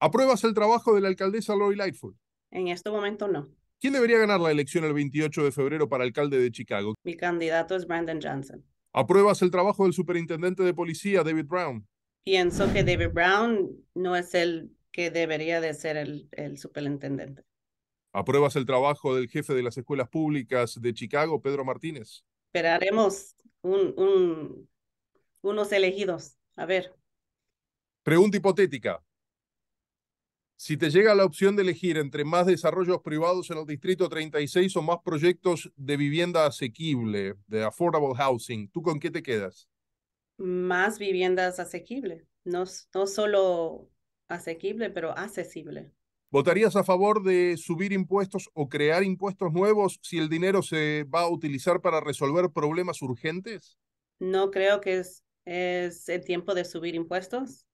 ¿Apruebas el trabajo de la alcaldesa Lori Lightfoot? En este momento no. ¿Quién debería ganar la elección el 28 de febrero para alcalde de Chicago? Mi candidato es Brandon Johnson. ¿Apruebas el trabajo del superintendente de policía David Brown? Pienso que David Brown no es el que debería de ser el, superintendente. ¿Apruebas el trabajo del jefe de las escuelas públicas de Chicago, Pedro Martínez? Esperaremos unos elegidos. A ver. Pregunta hipotética si te llega la opción de elegir entre más desarrollos privados en el Distrito 36 o más proyectos de vivienda asequible, de affordable housing, ¿tú con qué te quedas? Más viviendas asequibles, no, no solo asequible, pero accesible. ¿Votarías a favor de subir impuestos o crear impuestos nuevos si el dinero se va a utilizar para resolver problemas urgentes? No creo que es, es el tiempo de subir impuestos.